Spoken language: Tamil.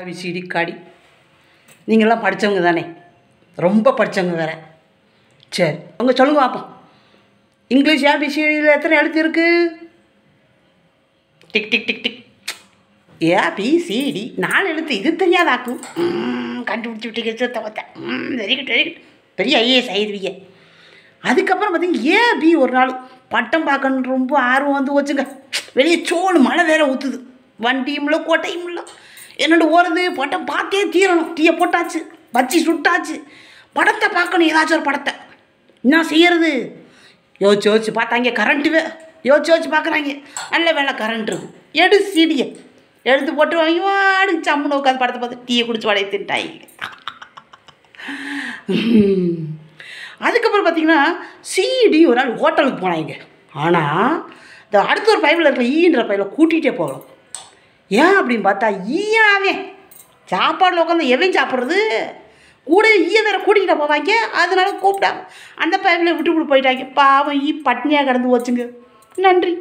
ஆபிசிடி காடி நீங்களாம் படித்தவங்க தானே ரொம்ப படித்தவங்க வேறு சரி அவங்க சொல்லுங்க பார்ப்போம் இங்கிலீஷ் ஏபிசிடியில் எத்தனை எழுத்து இருக்குது டிக் டிக் டிக் டிக் சிடி நாலு எழுத்து இது தெரியாதாக்கும் கண்டுபிடிச்சி விட்டு தவத்தேன் வெரி குட் வெரி குட் பெரிய ஐஏஎஸ் ஆயிடுவீங்க அதுக்கப்புறம் பார்த்தீங்கன்னா ஏபி ஒரு நாள் பட்டம் பார்க்கணுன்னு ரொம்ப ஆர்வம் வந்து வச்சுங்க வெளியே சோழு மழை வேற ஊற்றுது வண்டியும் இல்லை கோட்டையும் இல்லை என்னோட ஓரது படம் பார்த்தே தீரணும் தீயை போட்டாச்சு வச்சு சுட்டாச்சு படத்தை பார்க்கணும் ஏதாச்சும் ஒரு படத்தை என்ன செய்யறது யோசிச்சு யோசிச்சு பார்த்தாங்க கரண்ட்டுவே யோசிச்சு யோசிச்சு பார்க்குறாங்க நல்ல வேலை கரண்ட் இருக்கும் எடு சீடியை எடுத்து போட்டு வாங்கி வாடு சம்மன் உட்காந்து படத்தை பார்த்து டீயை குடிச்சு வடைய தின்ட்டாங்க அதுக்கப்புறம் பார்த்தீங்கன்னா சீடி ஒரு நாள் ஹோட்டலுக்கு போனாங்க ஆனால் இந்த அடுத்த ஒரு பைப்பில் இருக்கிற ஈன்ற e பைபில் கூட்டிகிட்டே போகலாம் ஏன் அப்படின்னு பார்த்தா ஈயாவே சாப்பாடில் உட்காந்து எவன் சாப்பிட்றது கூட ஈய வேற கூட்டிக்கிட்ட போவாங்க அதனால கூப்பிட்டாங்க அந்த பையனை விட்டு போயிட்டாங்க பாவம் ஈ பட்னியாக கடந்து வச்சுங்க நன்றி